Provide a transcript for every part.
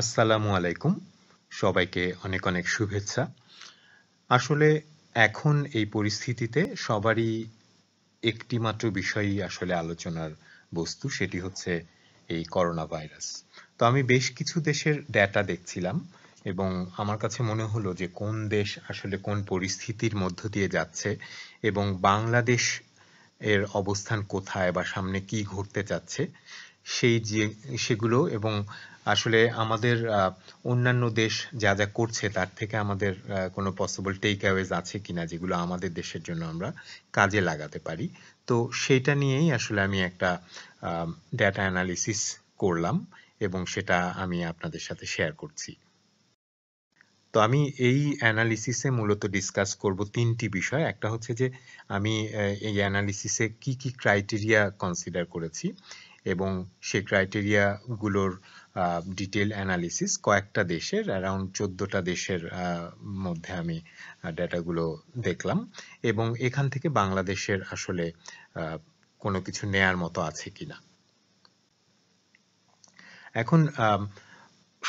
আসসালামু আলাইকুম সবাইকে অনেক অনেক শুভেচ্ছা আসলে এখন এই পরিস্থিতিতে সবারই একটি মাত্র বিষয়ই আসলে আলোচনার বস্তু সেটি হচ্ছে এই করোনা ভাইরাস তো আমি বেশ কিছু দেশের ডেটা দেখছিলাম এবং আমার কাছে মনে হলো যে কোন দেশ আসলে কোন পরিস্থিতির মধ্য দিয়ে যাচ্ছে এবং বাংলাদেশ এর অবস্থান কোথায় বা সামনে কি ঘটতে যাচ্ছে সেই যে সেগুলো এবং আসলে আমাদের অন্যান্য দেশ যা যা করছে তার থেকে আমাদের কোনো পসিবল টেক অ্যাওয়েজ আছে কিনা যেগুলো আমাদের দেশের জন্য আমরা কাজে লাগাতে পারি তো সেটা নিয়েই আসলে আমি একটা ডেটা অ্যানালিসিস করলাম এবং সেটা আমি আপনাদের সাথে শেয়ার করছি তো আমি এই অ্যানালিসিসে মূলত ডিসকাস করব তিনটি বিষয় একটা হচ্ছে যে আমি এই অ্যানালিসিসে কি কি ক্রাইটেরিয়া কনসিডার করেছি এবং সেই ক্রাইটেরিয়াগুলোর ডিটেল অ্যানালিসিস কয়েকটা দেশের অ্যারাউন্ড চোদ্দোটা দেশের মধ্যে আমি গুলো দেখলাম এবং এখান থেকে বাংলাদেশের আসলে কোনো কিছু নেয়ার মতো আছে কিনা এখন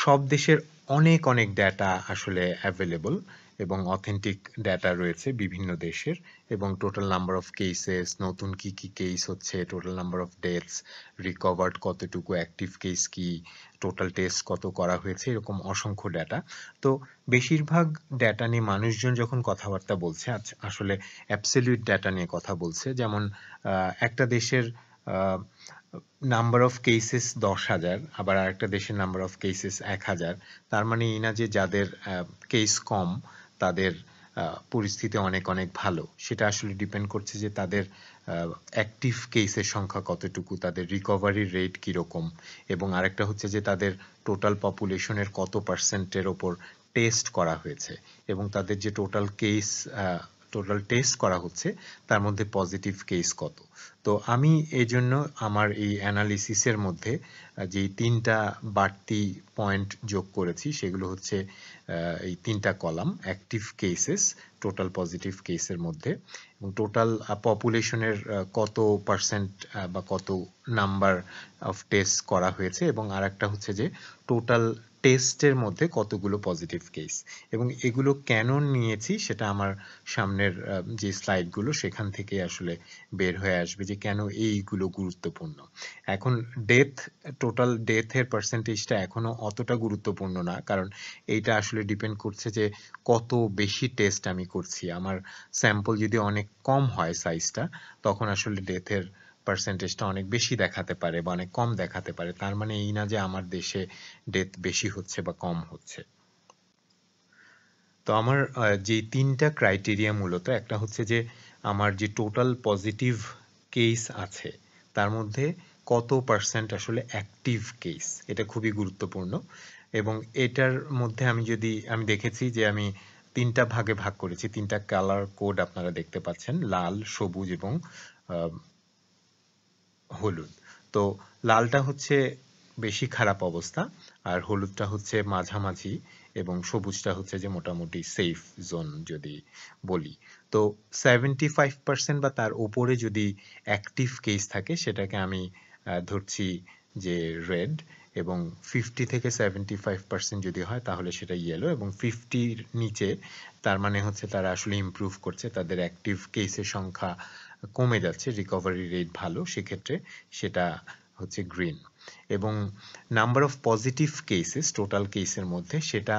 সব দেশের অনেক অনেক ডেটা আসলে অ্যাভেলেবল এবং অথেন্টিক ডেটা রয়েছে বিভিন্ন দেশের এবং টোটাল নাম্বার অফ কেসেস নতুন কি কি কেস হচ্ছে total number of deaths recovered কতটুকু অ্যাক্টিভ কেস কি টোটাল টেস্ট কত করা হয়েছে এরকম অসংখ্য ডেটা তো বেশিরভাগ ডেটা নিয়ে মানুষজন যখন কথাবার্তা বলছে আসলে অ্যাবসলিউট ডেটা নিয়ে কথা বলছে যেমন একটা দেশের নাম্বার অফ কেসেস দশ হাজার আবার আরেকটা দেশের নাম্বার অফ কেসেস এক হাজার তার মানে এই না যে যাদের কেস কম তাদের পরিস্থিতি অনেক অনেক ভালো সেটা আসলে ডিপেন্ড করছে যে তাদের অ্যাক্টিভ কেসের সংখ্যা কতটুকু তাদের রিকভারি রেট কীরকম এবং আরেকটা হচ্ছে যে তাদের টোটাল পপুলেশনের কত পার্সেন্টের ওপর টেস্ট করা হয়েছে এবং তাদের যে টোটাল কেস টোটাল টেস্ট করা হচ্ছে তার মধ্যে পজিটিভ কেস কত তো আমি এই জন্য আমার এই অ্যানালিসিসের মধ্যে যে তিনটা বাড়তি পয়েন্ট যোগ করেছি সেগুলো হচ্ছে এই তিনটা column active cases total positive কেসের মধ্যে এবং টোটাল পপুলেশনের কত পার্সেন্ট বা কত নাম্বার অফ টেস্ট করা হয়েছে এবং আর একটা হচ্ছে যে টোটাল টেস্টের মধ্যে কতগুলো পজিটিভ কেস এবং এগুলো কেন নিয়েছি সেটা আমার সামনের যে স্লাইডগুলো সেখান থেকে আসলে বের হয়ে আসবে যে কেন এইগুলো গুরুত্বপূর্ণ এখন ডেথ টোটাল ডেথের পার্সেন্টেজটা এখনও অতটা গুরুত্বপূর্ণ না কারণ এইটা আসলে ডিপেন্ড করছে যে কত বেশি টেস্ট আমি করছি আমার স্যাম্পল যদি অনেক কম হয় সাইজটা তখন আসলে ডেথের পার্সেন্টেজটা অনেক বেশি দেখাতে পারে বা অনেক কম দেখাতে পারে তার মানে এই না যে আমার দেশে ডেথ বেশি হচ্ছে বা কম হচ্ছে তো আমার যে তিনটা ক্রাইটেরিয়া মূলত একটা হচ্ছে যে আমার যে টোটাল পজিটিভ কেস আছে তার মধ্যে কত পার্সেন্ট আসলে অ্যাক্টিভ কেস এটা খুবই গুরুত্বপূর্ণ এবং এটার মধ্যে আমি যদি আমি দেখেছি যে আমি তিনটা ভাগে ভাগ করেছি তিনটা কালার কোড আপনারা দেখতে পাচ্ছেন লাল সবুজ এবং হলুদ তো লালটা হচ্ছে বেশি খারাপ অবস্থা আর হলুদটা হচ্ছে মাঝামাঝি এবং সবুজটা হচ্ছে যে মোটামুটি সেফ জোন যদি বলি তো সেভেন্টি ফাইভ পার্সেন্ট বা তার ওপরে যদি অ্যাক্টিভ কেস থাকে সেটাকে আমি ধরছি যে রেড এবং ফিফটি থেকে সেভেন্টি ফাইভ পার্সেন্ট যদি হয় তাহলে সেটা ইয়েলো এবং ফিফটির নিচে তার মানে হচ্ছে তারা আসলে ইম্প্রুভ করছে তাদের অ্যাক্টিভ কেসের সংখ্যা কমে যাচ্ছে রিকভারি রেট ভালো সেক্ষেত্রে সেটা হচ্ছে গ্রিন এবং number of positive cases total কেসের মধ্যে সেটা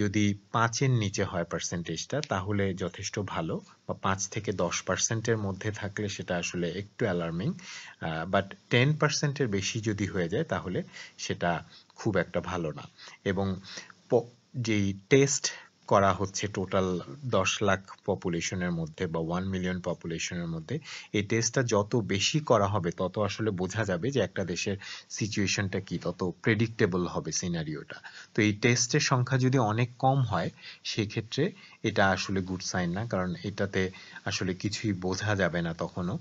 যদি পাঁচের নিচে হয় পার্সেন্টেজটা তাহলে যথেষ্ট ভালো বা পাঁচ থেকে দশ পার্সেন্টের মধ্যে থাকলে সেটা আসলে একটু অ্যালার্মিং বাট টেন পার্সেন্টের বেশি যদি হয়ে যায় তাহলে সেটা খুব একটা ভালো না এবং যেই টেস্ট করা হচ্ছে টোটাল দশ লাখ পপুলেশনের মধ্যে বা ওয়ান মিলিয়ন পপুলেশনের মধ্যে এই টেস্টটা যত বেশি করা হবে তত আসলে বোঝা যাবে যে একটা দেশের সিচুয়েশনটা কি তত প্রেডিক্টেবল হবে সিনারিওটা তো এই টেস্টের সংখ্যা যদি অনেক কম হয় সেই ক্ষেত্রে এটা আসলে গুড সাইন না কারণ এটাতে আসলে কিছুই বোঝা যাবে না তখনও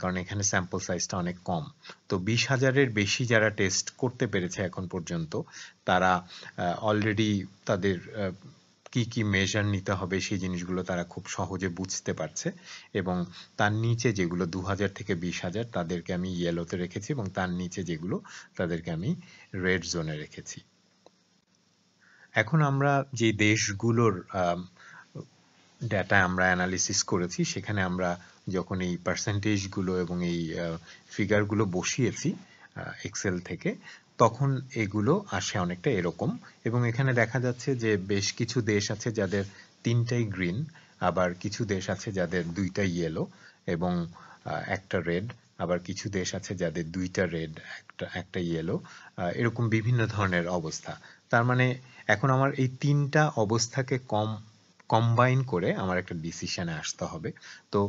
কারণ এখানে স্যাম্পল সাইজটা অনেক কম তো বিশ হাজারের বেশি যারা টেস্ট করতে পেরেছে এখন পর্যন্ত তারা অলরেডি তাদের কি কি মেজার নিতে হবে সেই জিনিসগুলো তারা খুব সহজে বুঝতে পারছে এবং তার নিচে যেগুলো দু হাজার থেকে বিশ হাজার তাদেরকে আমি ইয়েলোতে রেখেছি এবং তার নিচে যেগুলো তাদেরকে আমি রেড জোনে রেখেছি এখন আমরা যে দেশগুলোর ডেটা আমরা অ্যানালিসিস করেছি সেখানে আমরা যখন এই পার্সেন্টেজগুলো এবং এই ফিগারগুলো বসিয়েছি এক্সেল থেকে তখন এগুলো আসে অনেকটা এরকম এবং এখানে দেখা যাচ্ছে যে বেশ কিছু দেশ আছে যাদের তিনটাই গ্রিন আবার কিছু দেশ আছে যাদের দুইটা ইয়েলো এবং একটা রেড আবার কিছু দেশ আছে যাদের দুইটা রেড একটা একটা ইয়েলো এরকম বিভিন্ন ধরনের অবস্থা তার মানে এখন আমার এই তিনটা অবস্থাকে কম কম্বাইন করে আমার একটা ডিসিশনে আসতে হবে তো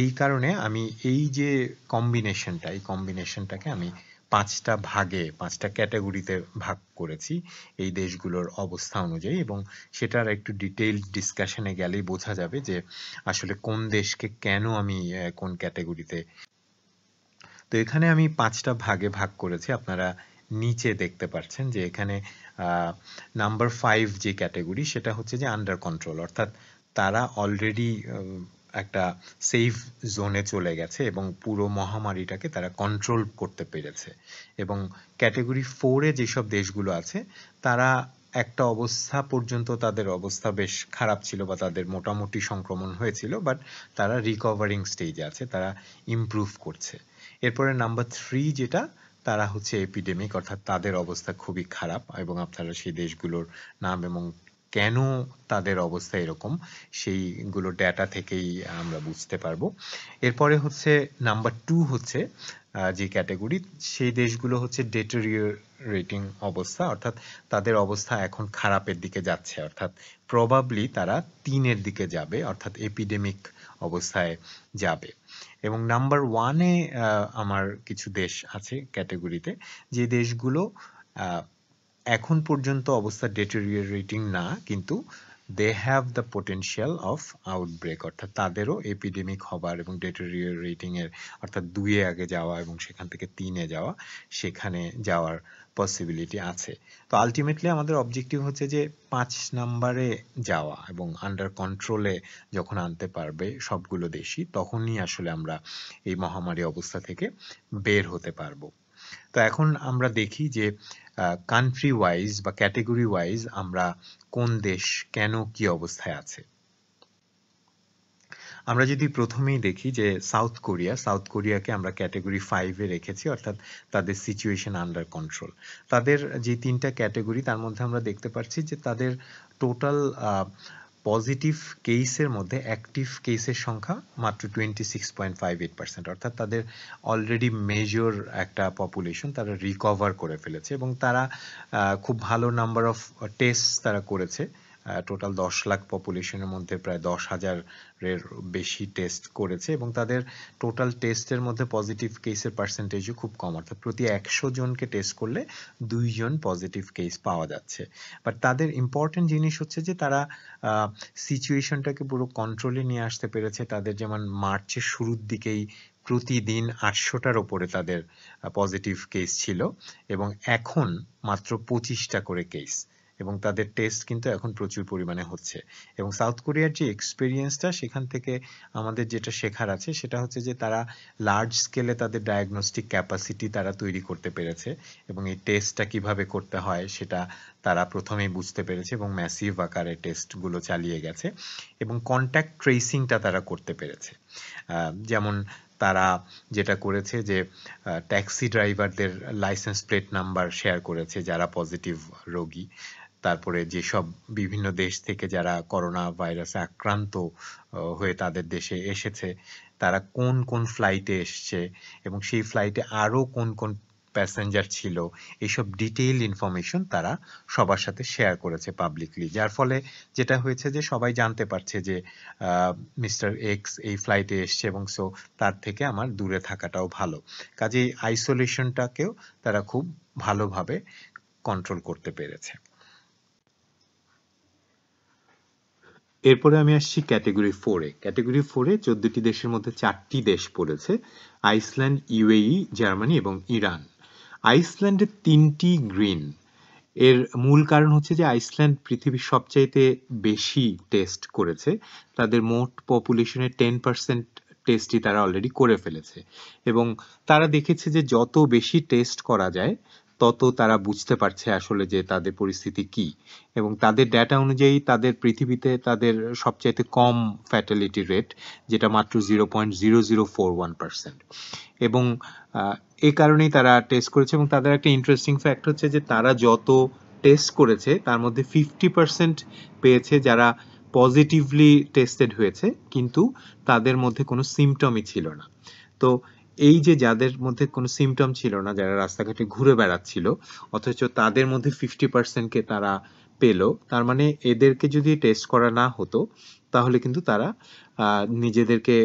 এই কারণে আমি এই যে কম্বিনেশনটা এই কম্বিনেশনটাকে আমি পাঁচটা ভাগে পাঁচটা ক্যাটাগরিতে ভাগ করেছি এই দেশগুলোর অবস্থা অনুযায়ী এবং সেটার একটু ডিটেইল ডিসকাশনে গেলেই বোঝা যাবে যে আসলে কোন দেশকে কেন আমি কোন ক্যাটাগরিতে তো এখানে আমি পাঁচটা ভাগে ভাগ করেছি আপনারা নিচে দেখতে পাচ্ছেন যে এখানে নাম্বার ফাইভ যে ক্যাটাগরি সেটা হচ্ছে যে আন্ডার কন্ট্রোল অর্থাৎ তারা অলরেডি একটা সেফ জোনে চলে গেছে এবং পুরো মহামারীটাকে তারা কন্ট্রোল করতে পেরেছে এবং ক্যাটেগরি ফোরে যেসব দেশগুলো আছে তারা একটা অবস্থা পর্যন্ত তাদের অবস্থা বেশ খারাপ ছিল বা তাদের মোটামুটি সংক্রমণ হয়েছিল বাট তারা রিকভারিং স্টেজে আছে তারা ইমপ্রুভ করছে এরপরে নাম্বার থ্রি যেটা তারা হচ্ছে এপিডেমিক অর্থাৎ তাদের অবস্থা খুবই খারাপ এবং আপনারা সেই দেশগুলোর নাম এবং কেন তাদের অবস্থা এরকম সেইগুলো ডেটা থেকেই আমরা বুঝতে পারবো এরপরে হচ্ছে নাম্বার টু হচ্ছে যে ক্যাটাগরি সেই দেশগুলো হচ্ছে রেটিং অবস্থা অর্থাৎ তাদের অবস্থা এখন খারাপের দিকে যাচ্ছে অর্থাৎ প্রবাবলি তারা তিনের দিকে যাবে অর্থাৎ এপিডেমিক অবস্থায় যাবে এবং নাম্বার ওয়ানে আমার কিছু দেশ আছে ক্যাটাগরিতে যে দেশগুলো এখন পর্যন্ত অবস্থা ডেটেরিয়েটিং না কিন্তু they have the potential of outbreak অর্থাৎ তাদেরও এপিডেমিক হবার এবং ডেটেরিয়েটিংয়ের অর্থাৎ দুয়ে আগে যাওয়া এবং সেখান থেকে তিনে যাওয়া সেখানে যাওয়ার পসিবিলিটি আছে তো আলটিমেটলি আমাদের অবজেক্টিভ হচ্ছে যে পাঁচ নাম্বারে যাওয়া এবং আন্ডার কন্ট্রোলে যখন আনতে পারবে সবগুলো দেশই তখনই আসলে আমরা এই মহামারী অবস্থা থেকে বের হতে পারবো তো এখন আমরা দেখি যে কান্ট্রি ওয়াইজ বা ক্যাটেগরি ওয়াইজ আমরা কোন দেশ কেন কি অবস্থায় আছে আমরা যদি প্রথমেই দেখি যে সাউথ কোরিয়া সাউথ কোরিয়াকে আমরা ক্যাটেগরি ফাইভে রেখেছি অর্থাৎ তাদের সিচুয়েশন আন্ডার কন্ট্রোল তাদের যে তিনটা ক্যাটেগরি তার মধ্যে আমরা দেখতে পাচ্ছি যে তাদের টোটাল পজিটিভ কেসের মধ্যে অ্যাক্টিভ কেসের সংখ্যা মাত্র twenty six point five eight percent অর্থাৎ তাদের অলরেডি মেজর একটা পপুলেশন তারা রিকভার করে ফেলেছে এবং তারা খুব ভালো নাম্বার অফ টেস্ট তারা করেছে টোটাল দশ লাখ পপুলেশনের মধ্যে প্রায় দশ হাজারের বেশি টেস্ট করেছে এবং তাদের টোটাল টেস্টের মধ্যে পজিটিভ কেসের পার্সেন্টেজও খুব কম অর্থাৎ প্রতি একশো জনকে টেস্ট করলে দুইজন পজিটিভ কেস পাওয়া যাচ্ছে বাট তাদের ইম্পর্টেন্ট জিনিস হচ্ছে যে তারা সিচুয়েশনটাকে পুরো কন্ট্রোলে নিয়ে আসতে পেরেছে তাদের যেমন মার্চের শুরুর দিকেই প্রতিদিন আটশোটার ওপরে তাদের পজিটিভ কেস ছিল এবং এখন মাত্র পঁচিশটা করে কেস এবং তাদের টেস্ট কিন্তু এখন প্রচুর পরিমাণে হচ্ছে এবং সাউথ কোরিয়ার যে এক্সপিরিয়েন্সটা সেখান থেকে আমাদের যেটা শেখার আছে সেটা হচ্ছে যে তারা লার্জ স্কেলে তাদের ডায়াগনস্টিক ক্যাপাসিটি তারা তৈরি করতে পেরেছে এবং এই টেস্টটা কিভাবে করতে হয় সেটা তারা প্রথমেই বুঝতে পেরেছে এবং ম্যাসিভ আকারে টেস্টগুলো চালিয়ে গেছে এবং কন্ট্যাক্ট ট্রেসিংটা তারা করতে পেরেছে যেমন তারা যেটা করেছে যে ট্যাক্সি ড্রাইভারদের লাইসেন্স প্লেট নাম্বার শেয়ার করেছে যারা পজিটিভ রোগী তারপরে যেসব বিভিন্ন দেশ থেকে যারা করোনা ভাইরাসে আক্রান্ত হয়ে তাদের দেশে এসেছে তারা কোন কোন ফ্লাইটে এসছে এবং সেই ফ্লাইটে আরও কোন কোন প্যাসেঞ্জার ছিল এইসব ডিটেইল ইনফরমেশন তারা সবার সাথে শেয়ার করেছে পাবলিকলি যার ফলে যেটা হয়েছে যে সবাই জানতে পারছে যে মিস্টার এক্স এই ফ্লাইটে এসছে এবং সো তার থেকে আমার দূরে থাকাটাও ভালো কাজে আইসোলেশনটাকেও তারা খুব ভালোভাবে কন্ট্রোল করতে পেরেছে এরপরে আমি আসছি ক্যাটেগরি ফোরে ক্যাটেগরি ফোরে চোদ্দটি দেশের মধ্যে চারটি দেশ পড়েছে আইসল্যান্ড ইউএই e, জার্মানি এবং ইরান আইসল্যান্ডের তিনটি গ্রিন এর মূল কারণ হচ্ছে যে আইসল্যান্ড পৃথিবীর সবচাইতে বেশি টেস্ট করেছে তাদের মোট পপুলেশনের টেন পার্সেন্ট টেস্টই তারা অলরেডি করে ফেলেছে এবং তারা দেখেছে যে যত বেশি টেস্ট করা যায় তত তারা বুঝতে পারছে আসলে যে তাদের পরিস্থিতি কি এবং তাদের ডেটা অনুযায়ী তাদের পৃথিবীতে তাদের সবচাইতে কম ফ্যাটালিটি রেট যেটা মাত্র zero point zero zero four one percent এবং এই কারণেই তারা টেস্ট করেছে এবং তাদের একটা ইন্টারেস্টিং ফ্যাক্ট হচ্ছে যে তারা যত টেস্ট করেছে তার মধ্যে ফিফটি পার্সেন্ট পেয়েছে যারা পজিটিভলি টেস্টেড হয়েছে কিন্তু তাদের মধ্যে কোনো সিমটমই ছিল না তো এই যে যাদের মধ্যে কোনো সিমটম ছিল না যারা রাস্তাঘাটে ঘুরে বেড়াচ্ছিল অথচ তাদের মধ্যে ফিফটি পার্সেন্টকে তারা পেল তার মানে এদেরকে যদি টেস্ট করা না হতো তাহলে কিন্তু তারা নিজেদেরকে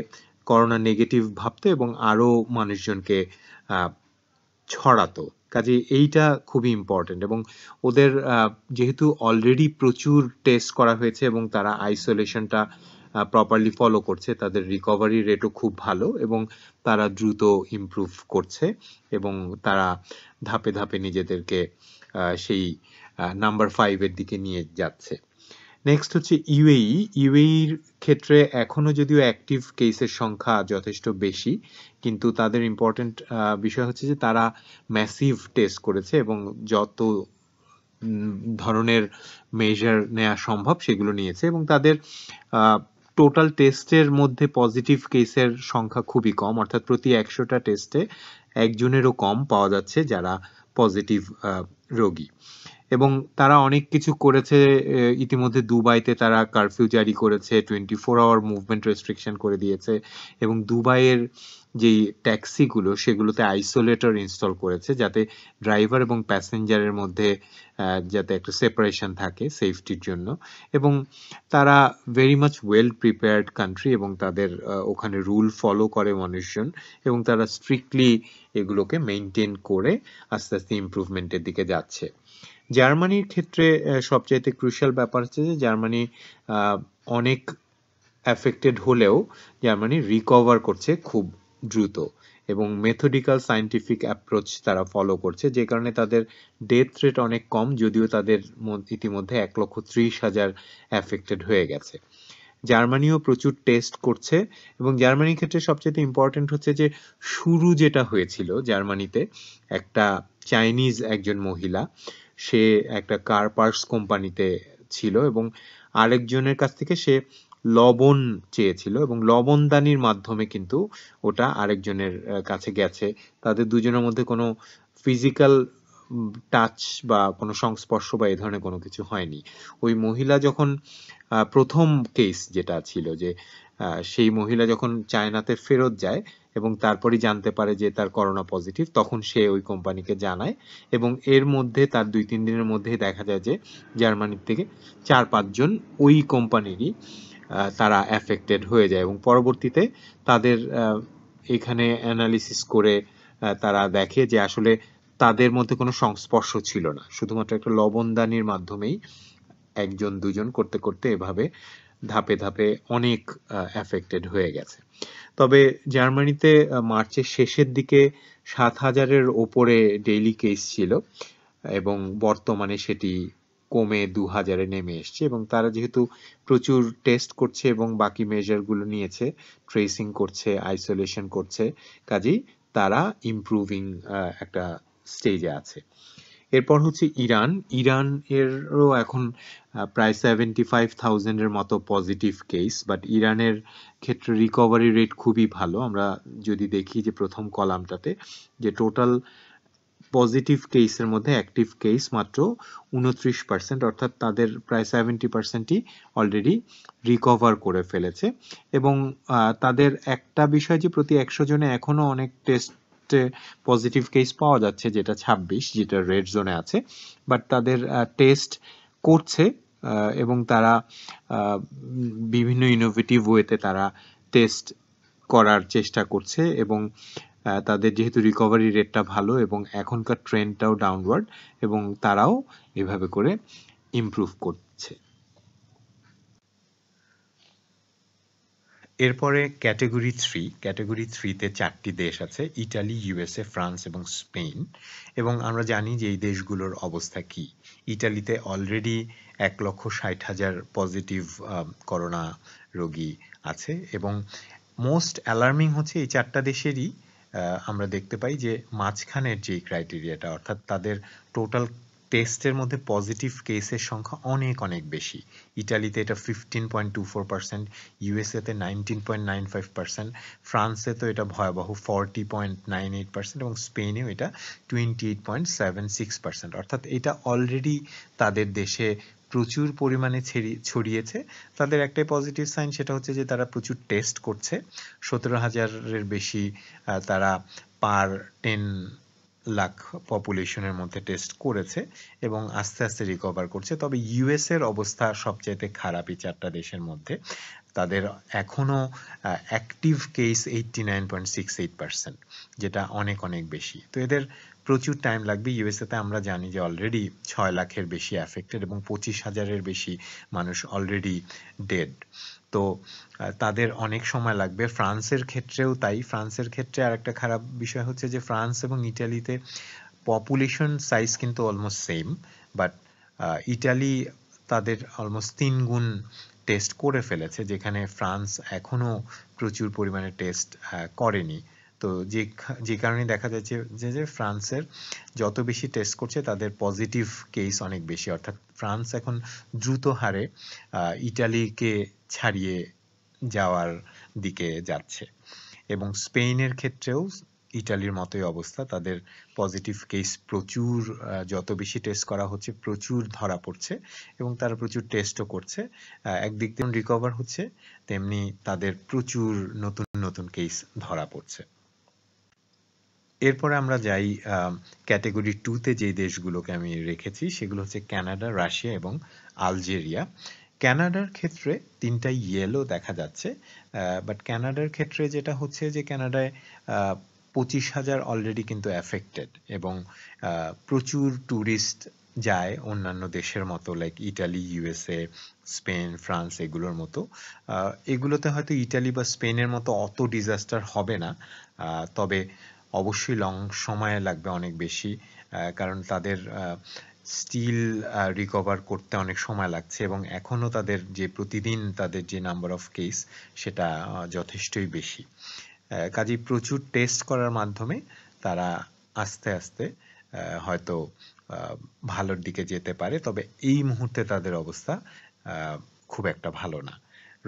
করোনা নেগেটিভ ভাবতো এবং আরও মানুষজনকে ছড়াতো কাজে এইটা খুবই ইম্পর্টেন্ট এবং ওদের যেহেতু অলরেডি প্রচুর টেস্ট করা হয়েছে এবং তারা আইসোলেশনটা প্রপারলি ফলো করছে তাদের রিকভারি রেটও খুব ভালো এবং তারা দ্রুত ইমপ্রুভ করছে এবং তারা ধাপে ধাপে নিজেদেরকে সেই নাম্বার ফাইভের দিকে নিয়ে যাচ্ছে নেক্সট হচ্ছে ইউএই ইউএইর ক্ষেত্রে এখনও যদিও অ্যাক্টিভ কেসের সংখ্যা যথেষ্ট বেশি কিন্তু তাদের ইম্পর্টেন্ট বিষয় হচ্ছে যে তারা ম্যাসিভ টেস্ট করেছে এবং যত ধরনের মেজার নেওয়া সম্ভব সেগুলো নিয়েছে এবং তাদের টোটাল টেস্টের মধ্যে পজিটিভ কেসের সংখ্যা খুবই কম অর্থাৎ প্রতি একশোটা টেস্টে একজনেরও কম পাওয়া যাচ্ছে যারা পজিটিভ রোগী এবং তারা অনেক কিছু করেছে ইতিমধ্যে দুবাইতে তারা কারফিউ জারি করেছে twenty four hour movement restriction করে দিয়েছে এবং দুবাইয়ের যেই ট্যাক্সিগুলো সেগুলোতে আইসোলেটর ইনস্টল করেছে যাতে ড্রাইভার এবং প্যাসেঞ্জারের মধ্যে যাতে একটা সেপারেশন থাকে সেফটির জন্য এবং তারা very much well prepared country এবং তাদের ওখানে রুল ফলো করে মানুষজন এবং তারা স্ট্রিক্টলি এগুলোকে মেনটেন করে আস্তে আস্তে ইম্প্রুভমেন্টের দিকে যাচ্ছে জার্মানির ক্ষেত্রে সবচাইতে ক্রুশিয়াল ব্যাপার হচ্ছে যে জার্মানি অনেক অ্যাফেক্টেড হলেও জার্মানি রিকভার করছে খুব দ্রুত এবং মেথোডিক্যাল সায়েন্টিফিক অ্যাপ্রোচ তারা ফলো করছে যে কারণে তাদের ডেথ রেট অনেক কম যদিও তাদের ইতিমধ্যে এক লক্ষ ত্রিশ হাজার অ্যাফেক্টেড হয়ে গেছে জার্মানিও প্রচুর টেস্ট করছে এবং জার্মানির ক্ষেত্রে সবচেয়ে ইম্পর্টেন্ট হচ্ছে যে শুরু যেটা হয়েছিল জার্মানিতে একটা চাইনিজ একজন মহিলা সে একটা কার পার্টস কোম্পানিতে ছিল এবং আরেকজনের কাছ থেকে সে লবণ চেয়েছিল এবং লবণদানির মাধ্যমে কিন্তু ওটা আরেকজনের কাছে গেছে তাদের দুজনের মধ্যে কোনো ফিজিক্যাল টাচ বা কোনো সংস্পর্শ বা এ ধরনের কোনো কিছু হয়নি ওই মহিলা যখন প্রথম কেস যেটা ছিল যে সেই মহিলা যখন চায়নাতে ফেরত যায় এবং তারপরে জানতে পারে যে তার করোনা পজিটিভ তখন সে ওই কোম্পানিকে জানায় এবং এর মধ্যে তার দুই তিন দিনের মধ্যেই দেখা যায় যে জার্মানির থেকে চার পাঁচজন ওই কোম্পানিরই তারা অ্যাফেক্টেড হয়ে যায় এবং পরবর্তীতে তাদের এখানে অ্যানালিসিস করে তারা দেখে যে আসলে তাদের মধ্যে কোনো সংস্পর্শ ছিল না শুধুমাত্র একটা লবণদানির মাধ্যমেই একজন দুজন করতে করতে এভাবে ধাপে ধাপে অনেক অ্যাফেক্টেড হয়ে গেছে তবে জার্মানিতে মার্চের শেষের দিকে সাত হাজারের ওপরে ডেইলি কেস ছিল এবং বর্তমানে সেটি কমে দু হাজারে নেমে এসছে এবং তারা যেহেতু প্রচুর টেস্ট করছে এবং বাকি মেজারগুলো নিয়েছে ট্রেসিং করছে আইসোলেশন করছে কাজেই তারা ইমপ্রুভিং একটা স্টেজে আছে এরপর হচ্ছে ইরান ইরান এরও এখন প্রায় সেভেন্টি ফাইভ থাউজেন্ডের মতো পজিটিভ কেস বাট ইরানের ক্ষেত্রে রিকভারি রেট খুবই ভালো আমরা যদি দেখি যে প্রথম কলামটাতে যে টোটাল পজিটিভ কেসের মধ্যে অ্যাক্টিভ কেস মাত্র উনত্রিশ পার্সেন্ট অর্থাৎ তাদের প্রায় সেভেন্টি পার্সেন্টই অলরেডি রিকভার করে ফেলেছে এবং তাদের একটা বিষয় যে প্রতি একশো জনে এখনও অনেক টেস্ট ক্ষেত্রে পজিটিভ কেস পাওয়া যাচ্ছে যেটা ছাব্বিশ যেটা রেড জোনে আছে বাট তাদের টেস্ট করছে এবং তারা বিভিন্ন ইনোভেটিভ ওয়েতে তারা টেস্ট করার চেষ্টা করছে এবং তাদের যেহেতু রিকভারি রেটটা ভালো এবং এখনকার ট্রেন্ডটাও ডাউনওয়ার্ড এবং তারাও এভাবে করে ইমপ্রুভ করছে এরপরে ক্যাটাগরি থ্রি ক্যাটাগরি থ্রিতে চারটি দেশ আছে ইটালি ইউএসএ ফ্রান্স এবং স্পেন এবং আমরা জানি যে এই দেশগুলোর অবস্থা কি ইটালিতে অলরেডি এক লক্ষ ষাট হাজার পজিটিভ করোনা রোগী আছে এবং মোস্ট অ্যালার্মিং হচ্ছে এই চারটা দেশেরই আমরা দেখতে পাই যে মাঝখানের যে ক্রাইটেরিয়াটা অর্থাৎ তাদের টোটাল টেস্টের মধ্যে পজিটিভ কেসের সংখ্যা অনেক অনেক বেশি ইটালিতে এটা fifteen point two four percent ইউএসএতে nineteen point nine five percent ফ্রান্সে তো এটা ভয়াবহ forty point nine eight percent এবং স্পেনেও এটা twenty eight point seven six percent অর্থাৎ এটা অলরেডি তাদের দেশে প্রচুর পরিমাণে ছড়িয়েছে তাদের একটাই পজিটিভ সাইন সেটা হচ্ছে যে তারা প্রচুর টেস্ট করছে সতেরো হাজারের বেশি তারা পার টেন লাখ পপুলেশনের মধ্যে টেস্ট করেছে এবং আস্তে আস্তে রিকভার করছে তবে ইউএস এর অবস্থা সবচাইতে খারাপ এই চারটা দেশের মধ্যে তাদের এখনও active case eighty nine point six eight percent যেটা অনেক অনেক বেশি তো এদের প্রচুর টাইম লাগবে ইউএসএতে আমরা জানি যে অলরেডি ছয় লাখের বেশি অ্যাফেক্টেড এবং পঁচিশ হাজারের বেশি মানুষ অলরেডি ডেড তো তাদের অনেক সময় লাগবে ফ্রান্সের ক্ষেত্রেও তাই ফ্রান্সের ক্ষেত্রে আর একটা খারাপ বিষয় হচ্ছে যে ফ্রান্স এবং ইটালিতে পপুলেশন সাইজ কিন্তু অলমোস্ট সেম বাট ইটালি তাদের অলমোস্ট তিন গুণ টেস্ট করে ফেলেছে যেখানে ফ্রান্স এখনও প্রচুর পরিমাণে টেস্ট করেনি তো যে যে কারণে দেখা যাচ্ছে যে যে ফ্রান্সের যত বেশি টেস্ট করছে তাদের পজিটিভ কেস অনেক বেশি অর্থাৎ ফ্রান্স এখন দ্রুত হারে ইটালিকে ছাড়িয়ে যাওয়ার দিকে যাচ্ছে এবং স্পেনের ক্ষেত্রেও ইটালির মতোই অবস্থা তাদের পজিটিভ কেস প্রচুর যত বেশি টেস্ট করা হচ্ছে প্রচুর ধরা পড়ছে এবং তারা প্রচুর টেস্টও করছে একদিক তেমন রিকভার হচ্ছে তেমনি তাদের প্রচুর নতুন নতুন কেস ধরা পড়ছে এরপরে আমরা যাই ক্যাটেগরি টুতে যে দেশগুলোকে আমি রেখেছি সেগুলো হচ্ছে ক্যানাডা রাশিয়া এবং আলজেরিয়া ক্যানাডার ক্ষেত্রে তিনটা ইয়েলো দেখা যাচ্ছে বাট ক্যানাডার ক্ষেত্রে যেটা হচ্ছে যে ক্যানাডায় পঁচিশ হাজার অলরেডি কিন্তু অ্যাফেক্টেড এবং প্রচুর ট্যুরিস্ট যায় অন্যান্য দেশের মতো like Italy USA Spain France এগুলোর মতো এগুলোতে হয়তো ইটালি বা স্পেনের মতো অত ডিজাস্টার হবে না তবে অবশ্যই লং সময় লাগবে অনেক বেশি কারণ তাদের স্টিল রিকভার করতে অনেক সময় লাগছে এবং এখনও তাদের যে প্রতিদিন তাদের যে নাম্বার অফ কেস সেটা যথেষ্টই বেশি কাজে প্রচুর টেস্ট করার মাধ্যমে তারা আস্তে আস্তে হয়তো ভালোর দিকে যেতে পারে তবে এই মুহূর্তে তাদের অবস্থা খুব একটা ভালো না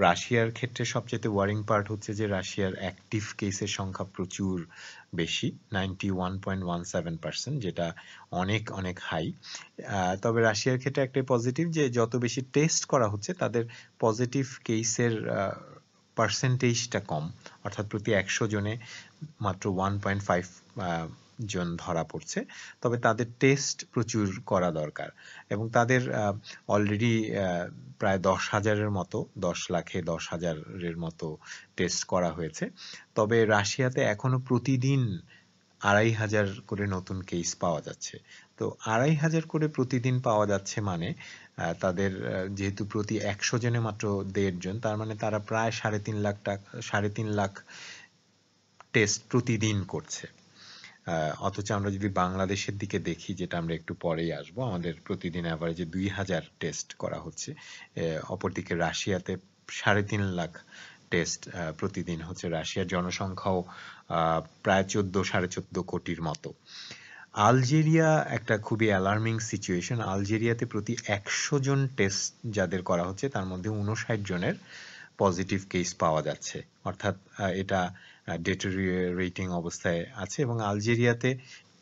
রাশিয়ার ক্ষেত্রে সবচেয়ে ওয়ারিং পার্ট হচ্ছে যে রাশিয়ার অ্যাক্টিভ কেসের সংখ্যা প্রচুর বেশি ninety one point one seven percent যেটা অনেক অনেক হাই তবে রাশিয়ার ক্ষেত্রে একটা পজিটিভ যে যত বেশি টেস্ট করা হচ্ছে তাদের পজিটিভ কেসের পার্সেন্টেজটা কম অর্থাৎ প্রতি একশো জনে মাত্র ওয়ান পয়েন্ট ফাইভ জন ধরা পড়ছে তবে তাদের টেস্ট প্রচুর করা দরকার এবং তাদের অলরেডি প্রায় দশ হাজারের মতো দশ লাখে দশ হাজারের মতো টেস্ট করা হয়েছে তবে রাশিয়াতে এখনো প্রতিদিন আড়াই হাজার করে নতুন কেস পাওয়া যাচ্ছে তো আড়াই হাজার করে প্রতিদিন পাওয়া যাচ্ছে মানে তাদের যেহেতু প্রতি একশো জনে মাত্র দেড় জন তার মানে তারা প্রায় সাড়ে তিন লাখ টাকা সাড়ে তিন লাখ টেস্ট প্রতিদিন করছে অথচ আমরা যদি বাংলাদেশের দিকে দেখি যেটা আমরা একটু পরেই আসব আমাদের প্রতিদিন অ্যাভারেজে দুই হাজার টেস্ট করা হচ্ছে অপরদিকে রাশিয়াতে সাড়ে তিন লাখ টেস্ট প্রতিদিন হচ্ছে রাশিয়ার জনসংখ্যাও প্রায় চোদ্দ সাড়ে চোদ্দ কোটির মতো আলজেরিয়া একটা খুবই অ্যালার্মিং সিচুয়েশন আলজেরিয়াতে প্রতি একশো জন টেস্ট যাদের করা হচ্ছে তার মধ্যে উনষাট জনের পজিটিভ কেস পাওয়া যাচ্ছে অর্থাৎ এটা ডেটোরিয়েটিং অবস্থায় আছে এবং আলজেরিয়াতে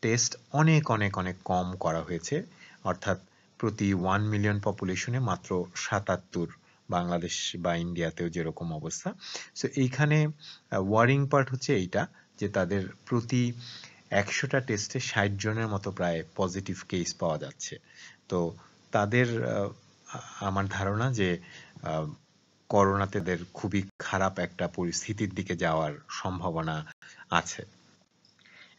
টেস্ট অনেক অনেক অনেক কম করা হয়েছে অর্থাৎ প্রতি ওয়ান মিলিয়ন পপুলেশনে মাত্র সাতাত্তর বাংলাদেশ বা ইন্ডিয়াতেও যেরকম অবস্থা সো এইখানে ওয়ারিং পার্ট হচ্ছে এইটা যে তাদের প্রতি একশোটা টেস্টে ষাট জনের মতো প্রায় পজিটিভ কেস পাওয়া যাচ্ছে তো তাদের আমার ধারণা যে করোনাতেদের খুবই খারাপ একটা পরিস্থিতির দিকে যাওয়ার সম্ভাবনা আছে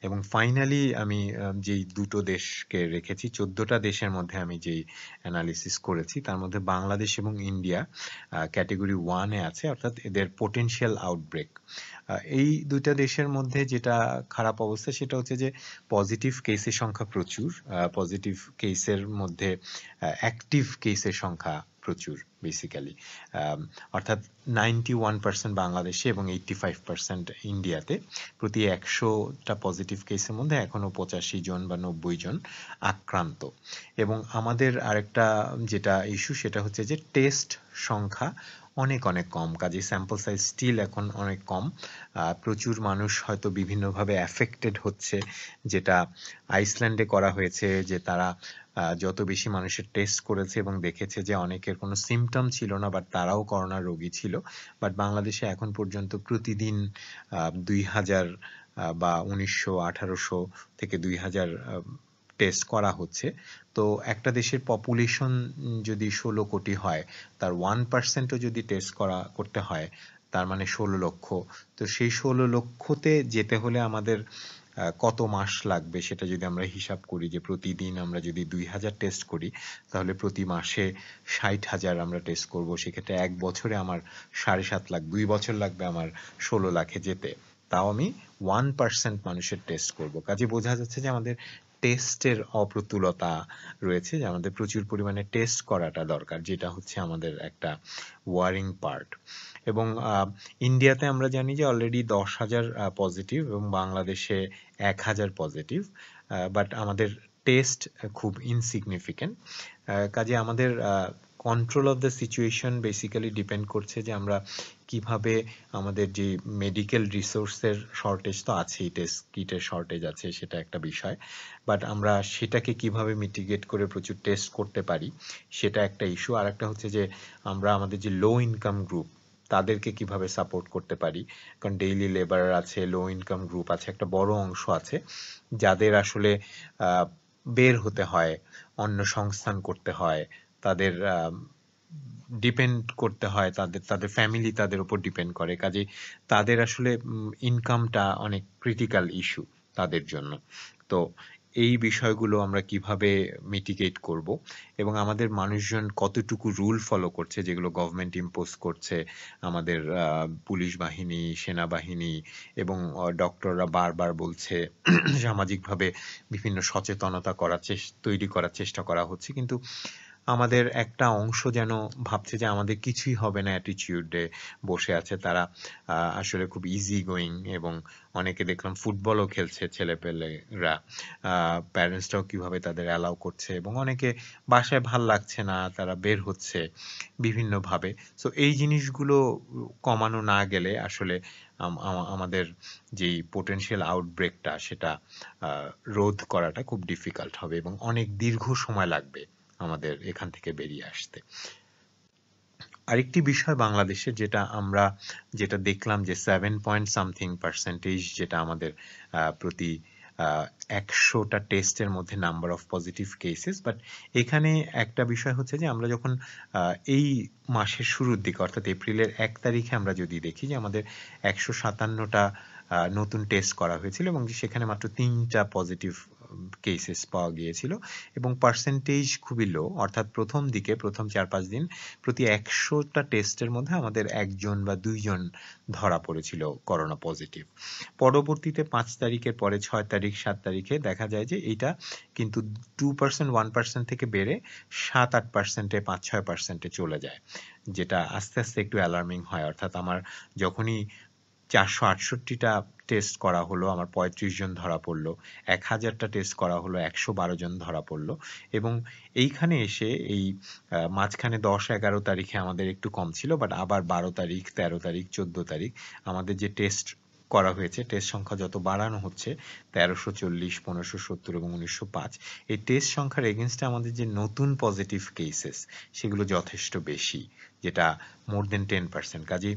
এবং ফাইনালি আমি যেই দুটো দেশকে রেখেছি চোদ্দটা দেশের মধ্যে আমি যেই অ্যানালিসিস করেছি তার মধ্যে বাংলাদেশ এবং ইন্ডিয়া ক্যাটেগরি ওয়ানে আছে অর্থাৎ এদের পোটেনশিয়াল আউটব্রেক এই দুইটা দেশের মধ্যে যেটা খারাপ অবস্থা সেটা হচ্ছে যে পজিটিভ কেসের সংখ্যা প্রচুর পজিটিভ কেসের মধ্যে অ্যাক্টিভ কেসের সংখ্যা প্রচুর বেসিক্যালি um, অর্থাৎ নাইনটি ওয়ান পার্সেন্ট বাংলাদেশে এবং এইটটি ফাইভ পার্সেন্ট ইন্ডিয়াতে প্রতি একশোটা পজিটিভ কেসের মধ্যে এখনও পঁচাশি জন বা নব্বই জন আক্রান্ত এবং আমাদের আরেকটা যেটা ইস্যু সেটা হচ্ছে যে টেস্ট সংখ্যা অনেক অনেক কম কাজে স্যাম্পল সাইজ স্টিল এখন অনেক কম প্রচুর মানুষ হয়তো বিভিন্নভাবে অ্যাফেক্টেড হচ্ছে যেটা আইসল্যান্ডে করা হয়েছে যে তারা যত বেশি মানুষের টেস্ট করেছে এবং দেখেছে যে অনেকের কোনো সিমটম ছিল না বাট তারাও করোনা রোগী ছিল বাট বাংলাদেশে এখন পর্যন্ত প্রতিদিন দুই হাজার বা উনিশশো আঠারোশো থেকে দুই হাজার টেস্ট করা হচ্ছে তো একটা দেশের পপুলেশন যদি ষোলো কোটি হয় তার ওয়ান পার্সেন্টও যদি টেস্ট করা করতে হয় তার মানে ষোলো লক্ষ তো সেই ষোলো লক্ষতে যেতে হলে আমাদের কত মাস লাগবে সেটা যদি আমরা হিসাব করি যে প্রতিদিন আমরা যদি দুই হাজার টেস্ট করি তাহলে প্রতি মাসে ষাট হাজার আমরা টেস্ট করব সেক্ষেত্রে এক বছরে আমার সাড়ে সাত লাখ দুই বছর লাগবে আমার ষোলো লাখে যেতে তাও আমি ওয়ান পার্সেন্ট মানুষের টেস্ট করব কাজে বোঝা যাচ্ছে যে আমাদের টেস্টের অপ্রতুলতা রয়েছে যে আমাদের প্রচুর পরিমাণে টেস্ট করাটা দরকার যেটা হচ্ছে আমাদের একটা ওয়ারিং পার্ট এবং ইন্ডিয়াতে আমরা জানি যে অলরেডি দশ হাজার পজিটিভ এবং বাংলাদেশে এক হাজার পজিটিভ বাট আমাদের টেস্ট খুব ইনসিগনিফিকেন্ট কাজে আমাদের control of the situation basically depend করছে যে আমরা কিভাবে আমাদের যে মেডিকেল রিসোর্সের শর্টেজ তো আছেই টেস্ট কিটের শর্টেজ আছে সেটা একটা বিষয় বাট আমরা সেটাকে কিভাবে মিটিগেট করে প্রচুর টেস্ট করতে পারি সেটা একটা ইস্যু আর একটা হচ্ছে যে আমরা আমাদের যে লো ইনকাম গ্রুপ তাদেরকে কিভাবে সাপোর্ট করতে পারি কারণ ডেইলি লেবারার আছে লো ইনকাম গ্রুপ আছে একটা বড় অংশ আছে যাদের আসলে বের হতে হয় অন্য সংস্থান করতে হয় তাদের ডিপেন্ড করতে হয় তাদের তাদের ফ্যামিলি তাদের উপর ডিপেন্ড করে কাজে তাদের আসলে ইনকামটা অনেক ক্রিটিক্যাল ইস্যু তাদের জন্য তো এই বিষয়গুলো আমরা কিভাবে মিটিগেট করব এবং আমাদের মানুষজন কতটুকু রুল ফলো করছে যেগুলো গভর্নমেন্ট ইম্পোজ করছে আমাদের পুলিশ বাহিনী সেনাবাহিনী এবং ডক্টররা বারবার বলছে সামাজিকভাবে বিভিন্ন সচেতনতা করার চেষ্টা তৈরি করার চেষ্টা করা হচ্ছে কিন্তু আমাদের একটা অংশ যেন ভাবছে যে আমাদের কিছুই হবে না অ্যাটিচিউডে বসে আছে তারা আসলে খুব ইজি গোয়িং এবং অনেকে দেখলাম ফুটবলও খেলছে ছেলেপেলেরা প্যারেন্টসরাও কিভাবে তাদের অ্যালাউ করছে এবং অনেকে বাসায় ভাল লাগছে না তারা বের হচ্ছে বিভিন্নভাবে সো এই জিনিসগুলো কমানো না গেলে আসলে আমাদের যেই পোটেনশিয়াল আউটব্রেকটা সেটা রোধ করাটা খুব ডিফিকাল্ট হবে এবং অনেক দীর্ঘ সময় লাগবে আমাদের এখান থেকে বেরিয়ে আসতে আরেকটি বিষয় বাংলাদেশে যেটা আমরা যেটা দেখলাম যে সেভেন পয়েন্ট সামথিং পার্সেন্টেজ যেটা আমাদের প্রতি একশোটা টেস্টের মধ্যে number of positive cases but এখানে একটা বিষয় হচ্ছে যে আমরা যখন এই মাসের শুরুর দিকে অর্থাৎ এপ্রিলের এক তারিখে আমরা যদি দেখি যে আমাদের একশো সাতান্নটা নতুন টেস্ট করা হয়েছিল এবং সেখানে মাত্র তিনটা পজিটিভ কেসেস পাওয়া গিয়েছিল এবং পার্সেন্টেজ খুবই লো অর্থাৎ প্রথম দিকে প্রথম চার পাঁচ দিন প্রতি একশোটা টেস্টের মধ্যে আমাদের একজন বা দুইজন ধরা পড়েছিল করোনা পজিটিভ পরবর্তীতে পাঁচ তারিখের পরে ছয় তারিখ সাত তারিখে দেখা যায় যে এটা কিন্তু টু পার্সেন্ট ওয়ান পার্সেন্ট থেকে বেড়ে সাত আট পার্সেন্টে পাঁচ ছয় পার্সেন্টে চলে যায় যেটা আস্তে আস্তে একটু অ্যালার্মিং হয় অর্থাৎ আমার যখনই চারশো আটষট্টিটা টেস্ট করা হলো আমার পঁয়ত্রিশ জন ধরা পড়লো এক হাজারটা টেস্ট করা হলো একশো বারো জন ধরা পড়লো এবং এইখানে এসে এই মাঝখানে দশ এগারো তারিখে আমাদের একটু কম ছিল বাট আবার বারো তারিখ তেরো তারিখ চোদ্দ তারিখ আমাদের যে টেস্ট করা হয়েছে টেস্ট সংখ্যা যত বাড়ানো হচ্ছে তেরোশো চল্লিশ পনেরোশো সত্তর এবং উনিশশো পাঁচ এই টেস্ট সংখ্যার এগেনস্টে আমাদের যে নতুন পজিটিভ কেসেস সেগুলো যথেষ্ট বেশি যেটা মোর দেন টেন পার্সেন্ট কাজে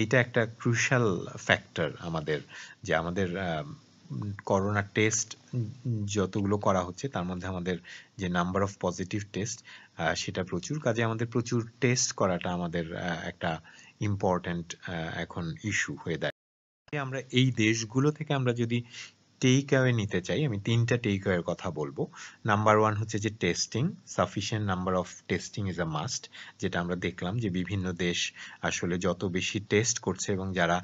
এইটা একটা ক্রুশাল ফ্যাক্টর আমাদের যে আমাদের করোনা টেস্ট যতগুলো করা হচ্ছে তার মধ্যে আমাদের যে নাম্বার অফ পজিটিভ টেস্ট সেটা প্রচুর কাজে আমাদের প্রচুর টেস্ট করাটা আমাদের একটা ইম্পর্ট্যান্ট এখন ইস্যু হয়ে দাঁড়িয়েছে আমরা এই দেশগুলো থেকে আমরা যদি টেক অ্যাওয়ে নিতে চাই আমি তিনটা টেক অ্যাওয়ের কথা বলবো নাম্বার ওয়ান হচ্ছে যে testing sufficient number of testing is a must যেটা আমরা দেখলাম যে বিভিন্ন দেশ আসলে যত বেশি টেস্ট করছে এবং যারা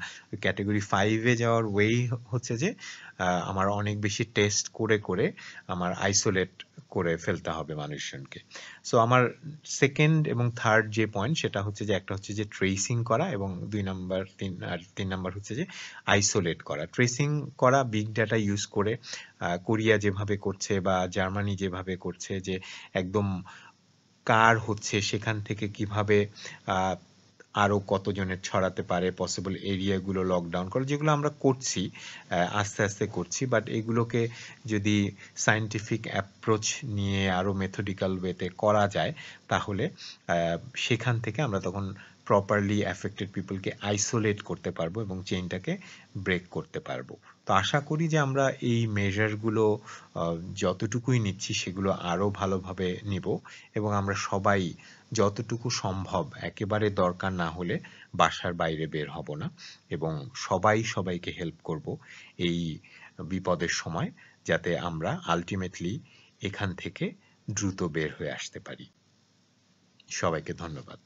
ক্যাটাগরি ফাইভে যাওয়ার ওয়েই হচ্ছে যে আমার অনেক বেশি টেস্ট করে করে আমার আইসোলেট করে ফেলতে হবে মানুষজনকে সো আমার সেকেন্ড এবং থার্ড যে পয়েন্ট সেটা হচ্ছে যে একটা হচ্ছে যে ট্রেসিং করা এবং দুই নাম্বার তিন আর তিন নাম্বার হচ্ছে যে আইসোলেট করা ট্রেসিং করা বিগ ডাটা ইউজ করে কোরিয়া যেভাবে করছে বা জার্মানি যেভাবে করছে যে একদম কার হচ্ছে সেখান থেকে কিভাবে আরও কতজনের ছড়াতে পারে পসিবল এরিয়াগুলো লকডাউন করে যেগুলো আমরা করছি আস্তে আস্তে করছি বাট এগুলোকে যদি সায়েন্টিফিক অ্যাপ্রোচ নিয়ে আরও মেথডিক্যাল ওয়েতে করা যায় তাহলে সেখান থেকে আমরা তখন প্রপারলি অ্যাফেক্টেড পিপলকে আইসোলেট করতে পারবো এবং চেইনটাকে ব্রেক করতে পারবো তো আশা করি যে আমরা এই মেজারগুলো যতটুকুই নিচ্ছি সেগুলো আরও ভালোভাবে নিব এবং আমরা সবাই যতটুকু সম্ভব একেবারে দরকার না হলে বাসার বাইরে বের হব না এবং সবাই সবাইকে হেল্প করব এই বিপদের সময় যাতে আমরা আলটিমেটলি এখান থেকে দ্রুত বের হয়ে আসতে পারি সবাইকে ধন্যবাদ